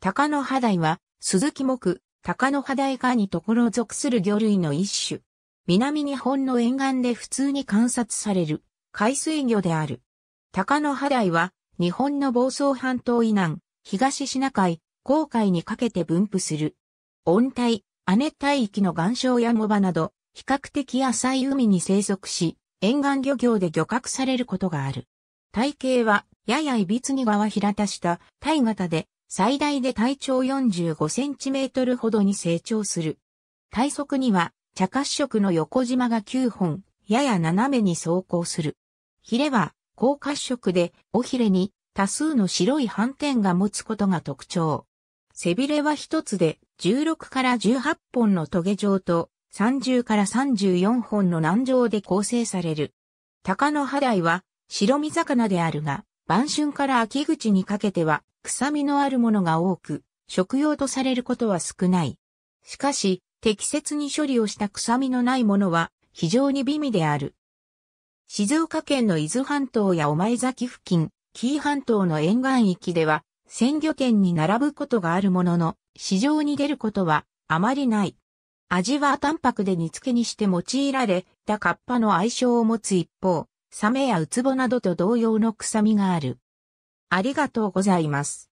高野肌衣は、鈴木木、高野肌衣科にところ属する魚類の一種。南日本の沿岸で普通に観察される、海水魚である。高野肌衣は、日本の房総半島以南、東シナ海、航海にかけて分布する。温帯、亜熱帯域の岩礁や藻場など、比較的浅い海に生息し、沿岸漁業で漁獲されることがある。体型は、やや歪びに側平たした、体型で、最大で体長45センチメートルほどに成長する。体側には茶褐色の横縞が9本、やや斜めに走行する。ヒレは高褐色で、尾ヒレに多数の白い斑点が持つことが特徴。背びれは一つで16から18本の棘状と30から34本の軟状で構成される。鷹の肌は白身魚であるが、晩春から秋口にかけては臭みのあるものが多く、食用とされることは少ない。しかし、適切に処理をした臭みのないものは非常に微味である。静岡県の伊豆半島やお前崎付近、紀伊半島の沿岸域では、鮮魚店に並ぶことがあるものの、市場に出ることはあまりない。味は淡白で煮付けにして用いられたカッパの相性を持つ一方、サメやウツボなどと同様の臭みがある。ありがとうございます。